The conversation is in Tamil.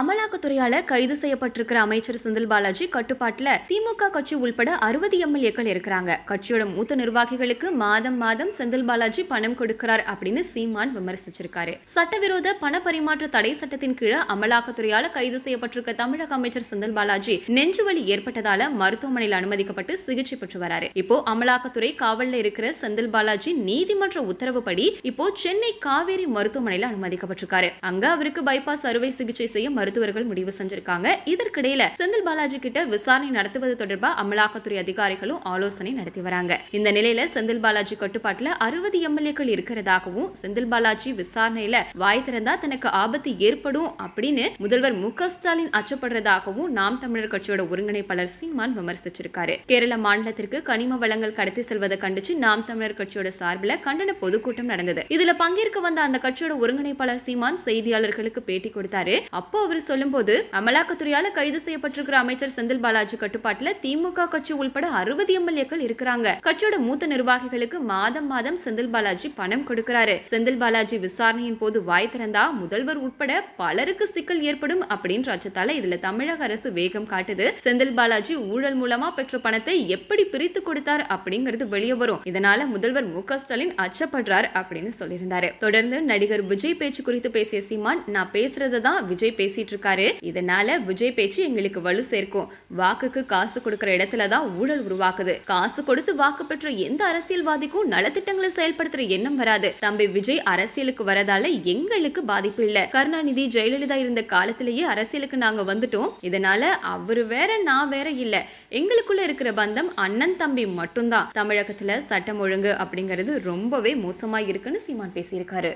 அமலாக்கத்துறையால கைது செய்யப்பட்டிருக்கிற அமைச்சர் செந்தில் பாலாஜி கட்டுப்பாட்டுல திமுக கட்சி உள்பட அறுபது எம்எல்ஏக்கள் இருக்கிறாங்க கட்சியோட மூத்த நிர்வாகிகளுக்கு மாதம் மாதம் செந்தில் பாலாஜி பணம் கொடுக்கிறார் அப்படின்னு சீமான் விமர்சிச்சிருக்காரு சட்டவிரோத பண பரிமாற்ற தடை சட்டத்தின் கீழ அமலாக்கத்துறையால கைது செய்யப்பட்டிருக்க தமிழக அமைச்சர் செந்தில் பாலாஜி நெஞ்சுவலி ஏற்பட்டதால மருத்துவமனையில் அனுமதிக்கப்பட்டு சிகிச்சை பெற்று வராரு இப்போ அமலாக்கத்துறை காவல்ல இருக்கிற செந்தில் பாலாஜி நீதிமன்ற உத்தரவுப்படி இப்போ சென்னை காவேரி மருத்துவமனையில் அனுமதிக்கப்பட்டிருக்காரு அங்க அவருக்கு பைபாஸ் அறுவை சிகிச்சை செய்ய மருத்துவர்கள் முடிவு செஞ்சிருக்காங்க இதற்கிடையில செந்தில் பாலாஜி கிட்ட விசாரணை நடத்துவது தொடர்பாக அமலாக்கத்துறை அதிகாரிகளும் ஆலோசனை நடத்தி வராங்க இந்த நிலையில செந்தில் பாலாஜி கட்டுப்பாட்டுல அறுபது எம்எல்ஏக்கள் இருக்கிறதாகவும் செந்தில் பாலாஜி விசாரணையில வாய் திறந்தா தனக்கு ஆபத்து ஏற்படும் அப்படின்னு முதல்வர் மு ஸ்டாலின் அச்சப்படுறதாகவும் நாம் தமிழர் கட்சியோட ஒருங்கிணைப்பாளர் சீமான் விமர்சிச்சிருக்காரு கேரள மாநிலத்திற்கு கனிம வளங்கள் கடத்தி செல்வதை கண்டிச்சு நாம் தமிழர் கட்சியோட சார்பில் கண்டன பொதுக்கூட்டம் நடந்தது இதுல பங்கேற்க வந்த அந்த கட்சியோட ஒருங்கிணைப்பாளர் சீமான் செய்தியாளர்களுக்கு பேட்டி கொடுத்தாரு அப்போ அவர் சொல்லும்போது அமலாக்கத்துறையால கைது செய்யப்பட்டிருக்கிற அமைச்சர் செந்தில் பாலாஜி கட்டுப்பாட்டுல திமுக கட்சி உள்பட அறுபது எம்எல்ஏக்கள் இருக்கிறாங்க கட்சியோட மூத்த நிர்வாகிகளுக்கு மாதம் மாதம் செந்தில் பாலாஜி பணம் கொடுக்கிறாரு செந்தில் பாலாஜி விசாரணையின் போது வாய் திறந்தா முதல்வர் உட்பட பலருக்கு சிக்கல் ஏற்படும் அப்படின்ற அச்சத்தால இதுல தமிழக அரசு வேகம் காட்டுது செந்தில் பாலாஜி ஊழல் மூலமா பெற்ற பணத்தை எப்படி பிரித்து கொடுத்தார் அப்படிங்கிறது வெளியே வரும் இதனால முதல்வர் மு ஸ்டாலின் அச்சப்படுறார் அப்படின்னு சொல்லியிருந்தாரு தொடர்ந்து நடிகர் விஜய் பேச்சு குறித்து பேசிய சீமான் நான் பேசுறதுதான் விஜய் பேசி பேசிட்டு இருக்காரு இதனால விஜய் பேச்சு எங்களுக்கு வலு சேர்க்கும் வாக்குக்கு காசு கொடுக்கிற இடத்துல தான் ஊழல் உருவாக்குது காசு கொடுத்து வாக்கு பெற்ற எந்த அரசியல்வாதிக்கும் நலத்திட்டங்களை செயல்படுத்துற எண்ணம் வராது தம்பி விஜய் அரசியலுக்கு வரதால எங்களுக்கு பாதிப்பு இல்ல கருணாநிதி ஜெயலலிதா இருந்த காலத்திலேயே அரசியலுக்கு நாங்க வந்துட்டோம் இதனால அவரு வேற நான் வேற இல்ல எங்களுக்குள்ள இருக்கிற பந்தம் அண்ணன் தம்பி மட்டும்தான் தமிழகத்துல சட்டம் ஒழுங்கு அப்படிங்கிறது ரொம்பவே மோசமா இருக்குன்னு சீமான் பேசியிருக்காரு